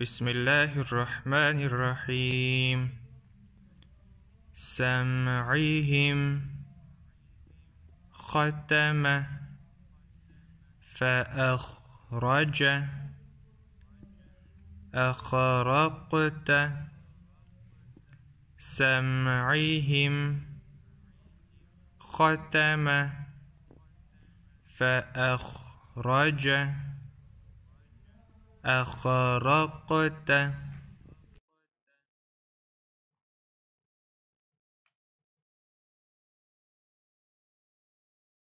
بسم الله الرحمن الرحيم سمعهم ختم فأخرج أخرقت سمعهم ختم فأخرج أخرقت